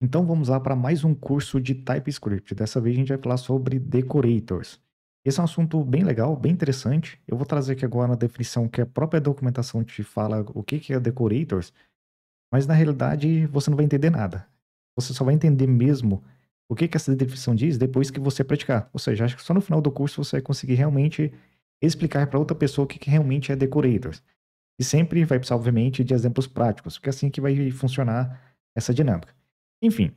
Então vamos lá para mais um curso de TypeScript. Dessa vez a gente vai falar sobre decorators. Esse é um assunto bem legal, bem interessante. Eu vou trazer aqui agora a definição que a própria documentação te fala o que é decorators, mas na realidade você não vai entender nada. Você só vai entender mesmo o que, que essa definição diz depois que você praticar. Ou seja, acho que só no final do curso você vai conseguir realmente explicar para outra pessoa o que, que realmente é decorators. E sempre vai precisar, obviamente, de exemplos práticos, porque é assim que vai funcionar essa dinâmica. Enfim.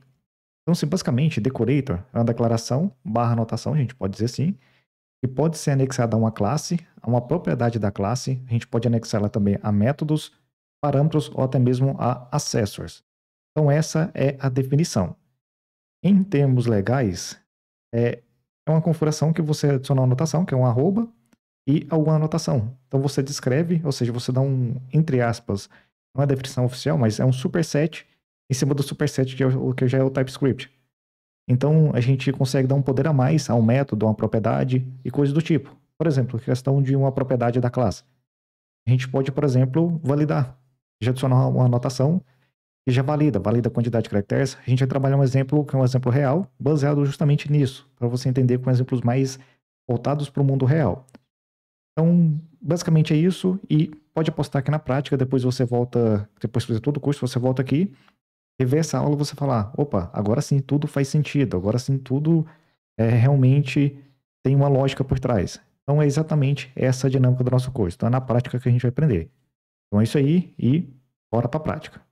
Então, sim, basicamente, decorator é uma declaração barra anotação, a gente pode dizer assim, que pode ser anexada a uma classe, a uma propriedade da classe, a gente pode anexá-la também a métodos, parâmetros ou até mesmo a accessors. Então, essa é a definição. Em termos legais, é, é uma configuração que você adiciona uma anotação, que é um arroba, e alguma anotação. Então, você descreve, ou seja, você dá um, entre aspas, não é definição oficial, mas é um superset em cima do superset, que, é o, que já é o TypeScript. Então, a gente consegue dar um poder a mais a um método, a uma propriedade e coisas do tipo. Por exemplo, questão de uma propriedade da classe. A gente pode, por exemplo, validar. Já adicionar uma anotação e já valida, valida a quantidade de caracteres. É a gente vai trabalhar um exemplo que é um exemplo real, baseado justamente nisso, para você entender com exemplos mais voltados para o mundo real. Então, basicamente é isso e pode apostar que na prática, depois você volta, depois de fazer todo o curso, você volta aqui rever essa aula, você falar: ah, opa, agora sim tudo faz sentido, agora sim tudo é, realmente tem uma lógica por trás. Então é exatamente essa a dinâmica do nosso curso. Então é na prática que a gente vai aprender. Então é isso aí e bora para a prática.